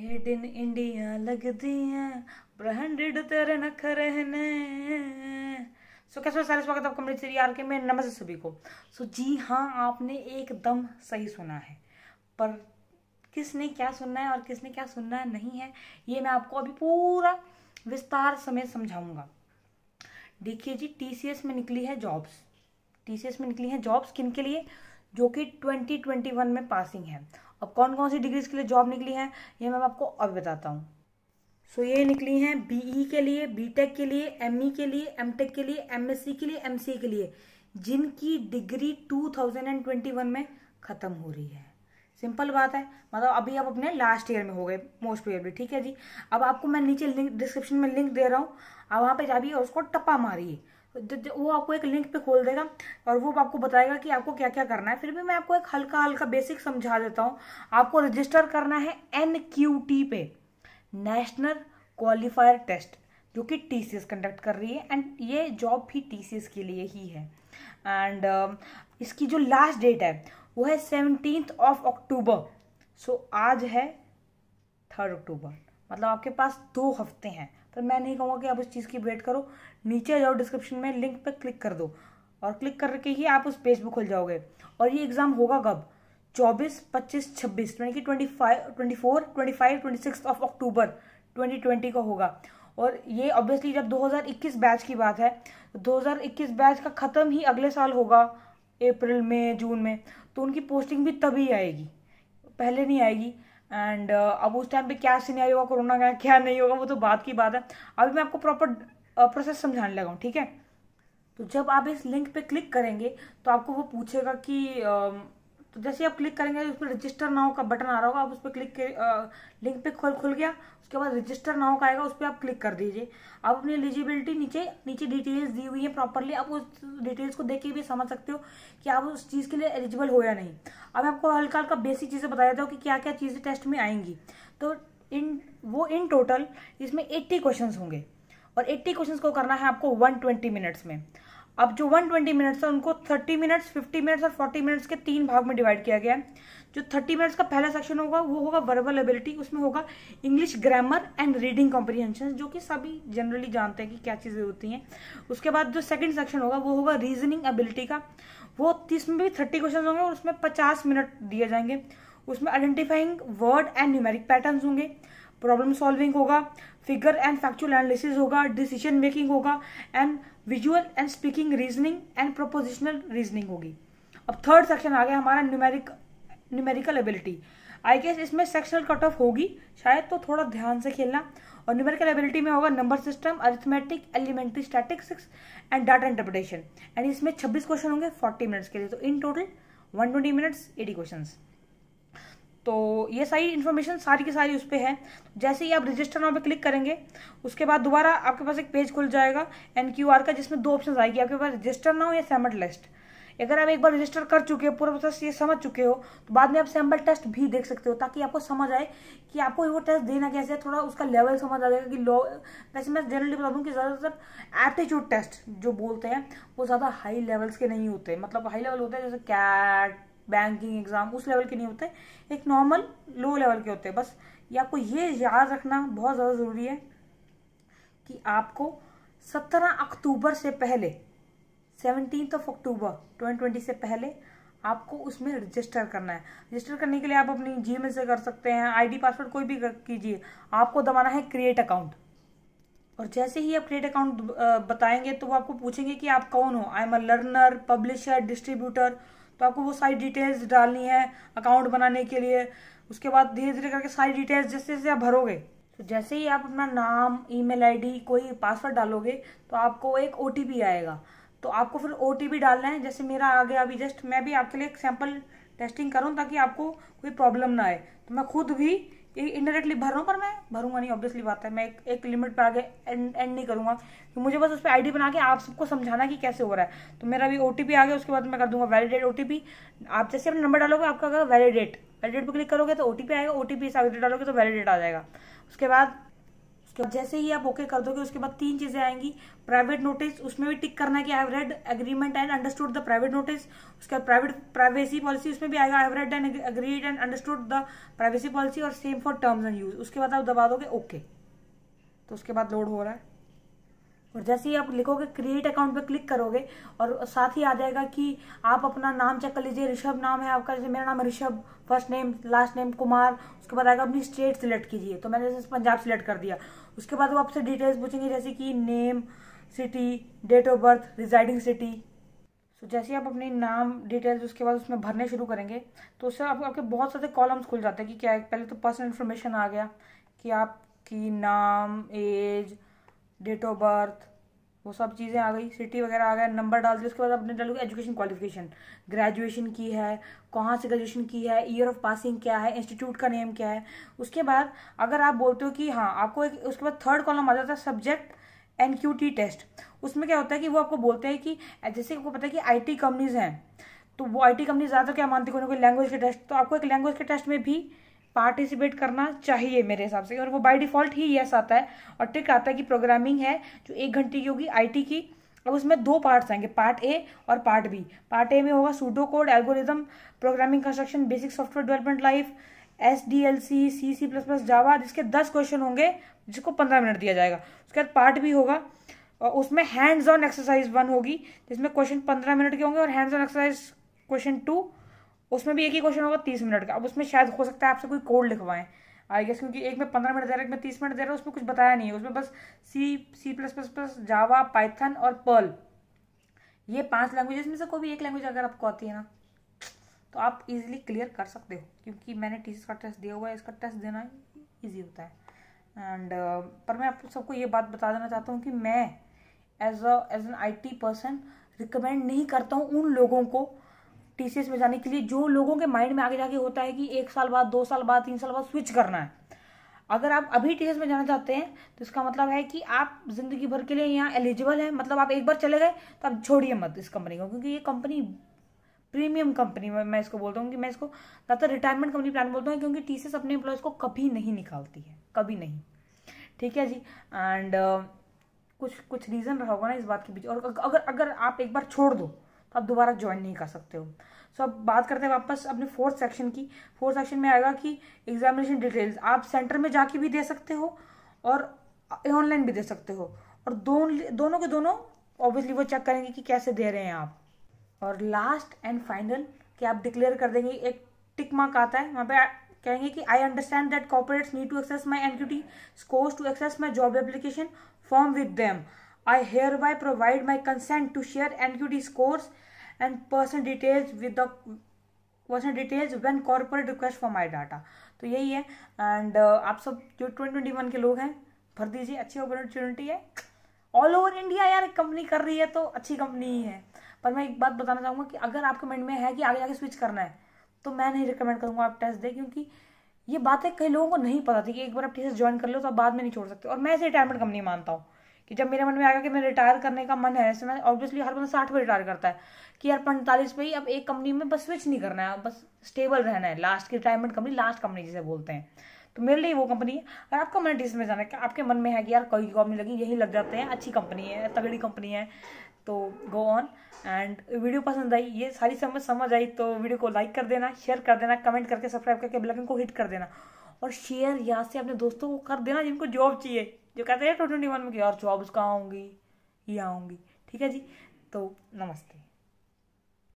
Made in India लगदी है branded तेरे नखरे ने सो कैसे सारे स्वागत है आपका मेरे सीरियल के में नमस्ते सभी को सो so, जी हाँ आपने एकदम सही सुना है पर किसने क्या सुनना है और किसने क्या सुनना है नहीं है ये मैं आपको अभी पूरा विस्तार समय समझाऊंगा देखिए जी टीसीएस में निकली है जॉब्स टीसीएस में निकली है जॉब्स किन के लिए जो कि 2021 में पासिंग है अब कौन कौन सी डिग्रीज के लिए जॉब निकली है ये मैं आपको अब बताता हूँ सो so, ये निकली हैं बीई e के लिए बीटेक के लिए एमई e के लिए एमटेक के लिए एमएससी के लिए एमसीए के लिए जिनकी डिग्री 2021 में ख़त्म हो रही है सिंपल बात है मतलब अभी आप अपने लास्ट ईयर में हो गए मोस्ट प्रोबेबली ठीक है जी अब आपको मैं नीचे लिंक डिस्क्रिप्शन में लिंक दे रहा हूँ आप वहाँ पे जाइए और उसको टप्पा मारिए वो आपको एक लिंक पे खोल देगा और वो आपको बताएगा कि आपको क्या क्या करना है फिर भी मैं आपको एक हल्का हल्का बेसिक समझा देता हूँ आपको रजिस्टर करना है एन क्यू टी पे नेशनल क्वालिफायर टेस्ट जो कि टी सी एस कंडक्ट कर रही है एंड ये जॉब भी टी सी एस के लिए ही है एंड uh, इसकी जो लास्ट डेट है वो है सेवनटीन ऑफ अक्टूबर सो आज है थर्ड अक्टूबर मतलब आपके पास दो हफ्ते हैं पर तो मैं नहीं कहूँगा कि आप उस चीज़ की वेट करो नीचे जाओ डिस्क्रिप्शन में लिंक पर क्लिक कर दो और क्लिक करके ही आप उस पेज पर खुल जाओगे और ये एग्ज़ाम होगा कब चौबीस पच्चीस छब्बीस यानी कि twenty five twenty four twenty five twenty six of October twenty twenty का होगा और ये ऑब्वियसली जब 2021 बैच की बात है तो 2021 बैच का ख़त्म ही अगले साल होगा अप्रैल में जून में तो उनकी पोस्टिंग भी तभी आएगी पहले नहीं आएगी एंड uh, अब उस टाइम पे क्या सीनियर होगा कोरोना का क्या नहीं होगा वो तो बात की बात है अभी मैं आपको प्रॉपर प्रोसेस uh, समझाने लगा हूँ ठीक है तो जब आप इस लिंक पे क्लिक करेंगे तो आपको वो पूछेगा कि um, तो जैसे आप क्लिक करेंगे उस पर रजिस्टर नाव का बटन आ रहा होगा आप उस पर क्लिक के लिंक पे खुल खुल गया उसके बाद रजिस्टर नाव का आएगा उस पर आप क्लिक कर दीजिए आप अपनी एलिजिबिलिटी नीचे नीचे डिटेल्स दी हुई है प्रॉपरली आप उस डिटेल्स को देख के भी समझ सकते हो कि आप उस चीज़ के लिए एलिजिबल हो या नहीं अब आपको हल्का हल्का बेसिक चीज़ें बताया जाओ कि क्या क्या चीज़ें टेस्ट में आएंगी तो इन वो इन टोटल इसमें एट्टी क्वेश्चन होंगे और एट्टी क्वेश्चन को करना है आपको वन ट्वेंटी मिनट्स में अब जो 120 मिनट्स है उनको 30 मिनट्स 50 मिनट्स और 40 मिनट्स के तीन भाग में डिवाइड किया गया है जो 30 मिनट्स का पहला सेक्शन होगा वो होगा वर्बल एबिलिटी उसमें होगा English grammar and reading comprehension जो कि सभी जनरली जानते हैं कि क्या चीज़ें होती हैं उसके बाद जो सेकेंड सेक्शन होगा वो होगा रीजनिंग एबिलिटी का वो तीस में भी थर्टी क्वेश्चन होंगे और उसमें पचास मिनट दिए जाएंगे उसमें identifying word and numeric pattern होंगे प्रॉब्लम सॉल्विंग होगा फिगर एंड फैक्चुअल एनालिसिस होगा डिसीजन मेकिंग होगा and visual and speaking reasoning and propositional reasoning होगी अब थर्ड सेक्शन आ गया हमारा numeric numerical ability I guess इसमें सेक्शनल कट ऑफ होगी शायद तो थोड़ा ध्यान से खेलना और न्यूमेरिकल एबिलिटी में होगा number system arithmetic elementary statics and data interpretation and इसमें 26 क्वेश्चन होंगे 40 मिनट्स के लिए तो in total 120 minutes eighty questions तो ये सारी इन्फॉर्मेशन सारी की सारी उस पर है जैसे ही आप रजिस्टर नाउ पे क्लिक करेंगे उसके बाद दोबारा आपके पास एक पेज खुल जाएगा एन क्यू आर का जिसमें दो ऑप्शन आएगी आपके पास रजिस्टर नाउ या सैम्पल टेस्ट अगर आप एक बार रजिस्टर कर चुके हो पूरा प्रोसेस ये समझ चुके हो तो बाद में आप सैम्पल टेस्ट भी देख सकते हो ताकि आपको समझ आए कि आपको वो टेस्ट देना कैसे है थोड़ा उसका लेवल समझ आ जाएगा कि लो वैसे मैं जनरली बता दूँ कि ज़्यादातर एप्टीट्यूड टेस्ट जो बोलते हैं वो ज़्यादा हाई लेवल्स के नहीं होते मतलब हाई लेवल होते हैं जैसे कैट बैंकिंग एग्जाम उस लेवल के नहीं होते एक नॉर्मल लो लेवल के होते हैं बस ये आपको ये याद रखना बहुत ज़्यादा ज़रूरी है कि आपको सत्रह अक्टूबर से पहले सेवनटीन ऑफ अक्टूबर ट्वेंटी से पहले आपको उसमें रजिस्टर करना है रजिस्टर करने के लिए आप अपनी जी से कर सकते हैं आईडी पासवर्ड कोई भी कीजिए आपको दबाना है क्रिएट अकाउंट और जैसे ही आप क्रिएट अकाउंट बताएंगे तो वो आपको पूछेंगे कि आप कौन हो I am a learner publisher distributor तो आपको वो सारी डिटेल्स डालनी है अकाउंट बनाने के लिए उसके बाद धीरे धीरे करके सारी डिटेल्स जैसे जैसे आप भरोगे तो जैसे ही आप अपना नाम ईमेल आईडी कोई पासवर्ड डालोगे तो आपको एक ओ आएगा तो आपको फिर ओ डालना है जैसे मेरा आ गया अभी जस्ट मैं भी आपके लिए एक सैम्पल टेस्टिंग करूँ ताकि आपको कोई प्रॉब्लम ना आए तो मैं खुद भी इंडायरेक्टली भर रहा हूँ पर मैं भरूंगा नहीं ऑब्वियसली बात है मैं एक, एक लिमिट पर आगे एंड एंड नहीं करूंगा तो मुझे बस उस पर आई बना के आप सबको समझाना कि कैसे हो रहा है तो मेरा भी ओ आ गया उसके बाद मैं कर दूंगा वैलिडेट ओ आप जैसे अपना नंबर डालोगे आपका वैलिडेट वैलिडेट पर क्लिक करोगे तो ओ आएगा ओ टी पी डालोगे तो वैलिडेट आ जाएगा उसके बाद जैसे ही आप ओके कर दोगे उसके बाद तीन चीजें आएंगी प्राइवेट नोटिस उसमें भी टिक करना है कि I read agreement and understood the private notice उसके बाद प्राइवेट प्राइवेसी पॉलिसी उसमें भी आएगा I read and agreed and understood the privacy policy और same for terms and use उसके बाद आप दबा दोगे ओके okay. तो उसके बाद लोड हो रहा है और जैसे ही आप लिखोगे क्रिएट अकाउंट पे क्लिक करोगे और साथ ही आ जाएगा कि आप अपना नाम चेक कर लीजिए ऋषभ नाम है आपका जैसे मेरा नाम Rishabh first name last name Kumar उसके बाद आएगा अपनी स्टेट सिलेक्ट कीजिए तो मैंने जैसे पंजाब सिलेक्ट कर दिया उसके बाद वो आपसे डिटेल्स पूछेंगे जैसे कि name city date of birth residing city तो जैसे आप अपने नाम डिटेल्स उसके बाद उसमें भरने शुरू करेंगे तो उससे आप, आपके बहुत सारे कॉलम्स खुल जाते हैं कि क्या है पहले तो पर्सनल इन्फॉर्मेशन आ गया कि आपकी नाम एज डेट ऑफ बर्थ वो सब चीज़ें आ गई सिटी वगैरह आ गया नंबर डाल दिया उसके बाद अपने डालोगे एजुकेशन क्वालिफिकेशन ग्रेजुएशन की है कहाँ से ग्रेजुएशन की है ईयर ऑफ पासिंग क्या है इंस्टीट्यूट का नेम क्या है उसके बाद अगर आप बोलते हो कि हाँ आपको एक उसके बाद थर्ड कॉलम आ जाता है subject N Q T test उसमें क्या होता है कि वो आपको बोलते हैं कि जैसे आपको पता है कि आई टी कंपनीज हैं तो वो आई टी कंपनी ज़्यादातर क्या मानती है उनको लैंग्वेज के टेस्ट तो आपको एक लैंग्वेज के टेस्ट में भी पार्टिसिपेट करना चाहिए मेरे हिसाब से और वो बाय डिफॉल्ट ही येस आता है और टिक आता है कि प्रोग्रामिंग है जो एक घंटे की होगी आईटी की अब उसमें दो पार्ट्स आएंगे पार्ट ए और पार्ट बी पार्ट ए में होगा pseudo code algorithm programming construction basic software development life S D L C C C plus plus Java जिसके दस क्वेश्चन होंगे जिसको पंद्रह मिनट दिया जाएगा उसके बाद पार्ट बी होगा और उसमें हैंड्स ऑन एक्सरसाइज वन होगी जिसमें क्वेश्चन पंद्रह मिनट के होंगे और hands on exercise question two उसमें भी एक ही क्वेश्चन होगा तीस मिनट का अब उसमें शायद हो सकता है आपसे कोई कोड लिखवाएं आई गेस क्योंकि एक में पंद्रह मिनट दे रहा है एक में तीस मिनट दे रहा है उसमें कुछ बताया नहीं है उसमें बस C C plus plus plus Java Python और पर्ल ये पांच लैंग्वेजेस में से कोई भी एक लैंग्वेज अगर आपको आती है ना तो आप इजीली क्लियर कर सकते हो क्योंकि मैंने टी का टेस्ट दिया हुआ है इसका टेस्ट देना ईजी होता है एंड uh, पर मैं आप सबको ये बात बता देना चाहता हूँ कि मैं as a as an I T person recommend नहीं करता हूँ उन लोगों को टीसीएस में जाने के लिए जो लोगों के माइंड में आगे जाके होता है कि एक साल बाद दो साल बाद तीन साल बाद स्विच करना है अगर आप अभी टीसीएस में जाना चाहते हैं तो इसका मतलब है कि आप जिंदगी भर के लिए यहाँ एलिजिबल हैं मतलब आप एक बार चले गए तो आप छोड़िए मत इस कंपनी को क्योंकि ये कंपनी प्रीमियम कंपनी मैं इसको बोलता हूँ कि मैं इसको ज़्यादातर रिटायरमेंट कंपनी प्लान बोलता हूँ क्योंकि टीसीएस अपने एम्प्लॉयज़ को कभी नहीं निकालती है कभी नहीं ठीक है जी एंड uh, कुछ कुछ रीज़न रहा होगा ना इस बात के बीच और अगर अगर आप एक बार छोड़ दो तो आप दोबारा ज्वाइन नहीं कर सकते हो सो so, अब बात करते हैं वापस अपने फोर्थ सेक्शन की फोर्थ सेक्शन में आएगा कि एग्जामिनेशन डिटेल्स आप सेंटर में जाके भी दे सकते हो और ऑनलाइन भी दे सकते हो और दोन, दोनों के दोनों ऑब्वियसली वो चेक करेंगे कि कैसे दे रहे हैं आप और लास्ट एंड फाइनल कि आप डिक्लेयर कर देंगे एक टिक मार्क आता है वहाँ पे कहेंगे कि I understand that corporates need to access my T scores to access my job application form with them I hereby provide my consent to share NQT scores and personal details with the personal details when corporate request for my data तो यही है and uh, आप सब जो twenty twenty one के लोग हैं भर दीजिए अच्छी अपॉर्चुनिटी है ऑल ओवर इंडिया यार कंपनी कर रही है तो अच्छी कंपनी ही है पर मैं एक बात बताना चाहूँगा कि अगर आपके माइंड में है कि आगे आगे स्विच करना है तो मैं नहीं रिकमेंड करूँगा आप टेस्ट दें क्योंकि ये बातें कई लोगों को नहीं पता थी कि एक बार आप टीचर ज्वाइन कर लो तो आप बाद में नहीं छोड़ सकते और मैं इसे रिटायरमेंट कंपनी मानता हूँ कि जब मेरे मन में आया कि मैं रिटायर करने का मन है इसमें ऑब्वियसली हर बंदा साठ पे रिटायर करता है कि यार पैंतालीस पे ही अब एक कंपनी में बस स्विच नहीं करना है बस स्टेबल रहना है लास्ट की रिटायरमेंट कंपनी लास्ट कंपनी जिसे बोलते हैं तो मेरे लिए वो कंपनी है और आपका मन इसमें जाना है आपके मन में है कि यार कोई कंपनी नहीं लगी यही लग जाते हैं अच्छी कंपनी है तगड़ी कंपनी है तो गो ऑन एंड वीडियो पसंद आई ये सारी समझ समझ आई तो वीडियो को लाइक कर देना शेयर कर देना कमेंट करके सब्सक्राइब करके बेल आइकन को हिट कर देना और शेयर यहाँ से अपने दोस्तों को कर देना जिनको जॉब चाहिए जो कहते हैं ट्वेंटी वन में कि यार जॉब्स कहाँ होंगी ये आऊँगी ठीक है जी तो नमस्ते